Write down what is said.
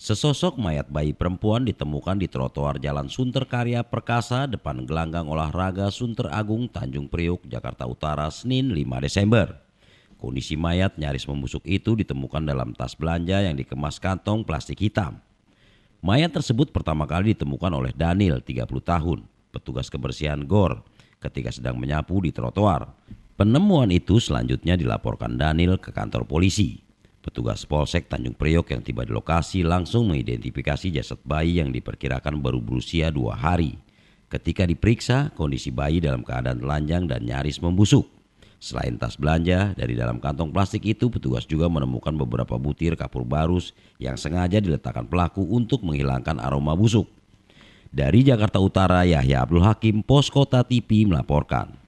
Sesosok mayat bayi perempuan ditemukan di trotoar Jalan Sunter Karya Perkasa depan gelanggang olahraga Sunter Agung Tanjung Priuk, Jakarta Utara, Senin 5 Desember. Kondisi mayat nyaris membusuk itu ditemukan dalam tas belanja yang dikemas kantong plastik hitam. Mayat tersebut pertama kali ditemukan oleh Daniel, 30 tahun, petugas kebersihan GOR, ketika sedang menyapu di trotoar. Penemuan itu selanjutnya dilaporkan Daniel ke kantor polisi. Petugas Polsek Tanjung Priok yang tiba di lokasi langsung mengidentifikasi jasad bayi yang diperkirakan baru berusia dua hari. Ketika diperiksa, kondisi bayi dalam keadaan telanjang dan nyaris membusuk. Selain tas belanja, dari dalam kantong plastik itu petugas juga menemukan beberapa butir kapur barus yang sengaja diletakkan pelaku untuk menghilangkan aroma busuk. Dari Jakarta Utara, Yahya Abdul Hakim, Pos Kota TV melaporkan.